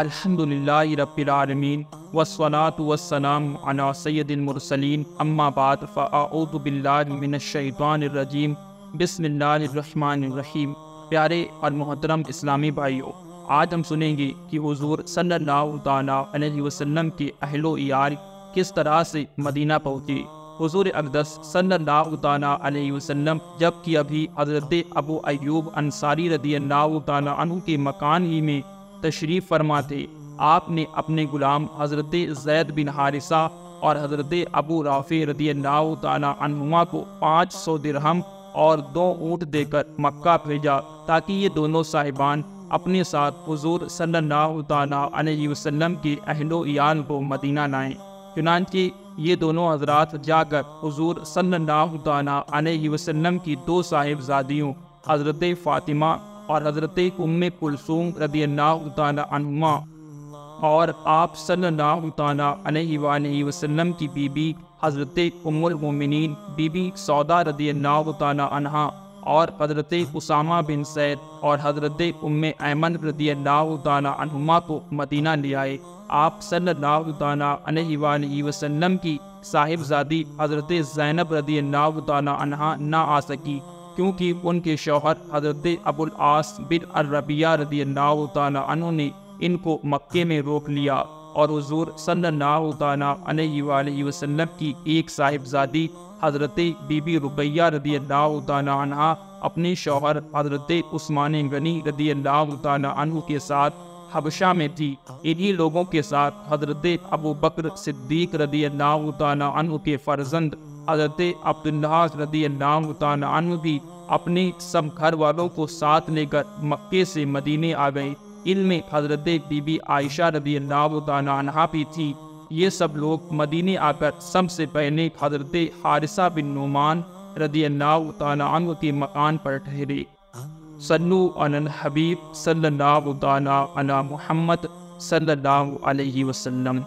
अलहमदिल्लाबीआलमीन वसलात वसलाम अला सैदिलमरसलिन अम्माबाद फ़ाउदबिल्लाशैतरजीम बसमीम प्यारे और मोहतरम इस्लामी भाइयों आज हम सुनेंगे कि हजूर सल्ला अलैहि के अहलो यार किस तरह से मदीना पहुँची हजूर अरदस सल्लाम जबकि अभी हजरत अबू अयूब अंसारी रदी अल्लाह के मकान ही में तशरीफ़ फरमा थे आपने अपने गुलाम हजरत जैद बिन हारिसा और हजरत अबू राफे रदी अल्लाह को पाँच सौ दिरहम और दो ऊँट देकर मक्का भेजा ताकि ये दोनों साहिबान अपने साथ हजूर सल्ला वसम के अहलो को मदीना लाएँ चुनान ये दोनों हजरात जाकर हजूर सल्ला वसम की दो साहिबजादियों हज़रत फ़ातिमा और हज़रत उम्म कुलसूम रदी अल्लाहुमा और आप सल्लल्लाहु वसल्लम की बीबी हज़रत उमुल मोमिनीन बीबी सौदा रदी अल्लाह और हजरत उसामा बिन सैद और हजरत उम्म ऐमन रदी अल्लाहुमा को मदीना ले आए आप सल्लल्लाहु वसल्लम की साहिबजादी हजरत जैनब रदी अल्लाह ना आ सकी क्योंकि उनके शौहर हजरत अबुल आस बिन अरबिया रदी अल्लाह ने इनको मक्के में रोक लिया और हजूर सल्ला वसम की एक साहिबजादी हज़रत बीबी रुबैया रदी अल्लाह अपने शोहर हज़रत उस्मान गनी रदी अल्लाह के साथ हबशा में थी इन्हीं लोगों के साथ हज़रत अबू बकर सिद्दीक रदी अल्लाह के फर्जंद हज़रत अब्दुल्ला रदी अल्लाह भी अपने सब घर वालों को साथ लेकर मक्के से मदीने आ गए इनमें हजरत बीबी आयशा रबी अल्लाह भी थी ये सब लोग मदीने आकर सबसे पहले हजरत हारिसा बिन नुमान रदी अल्लाह के मकान पर ठहरे सन्नू अन हबीब सल्ला मोहम्मद सल्ला वसम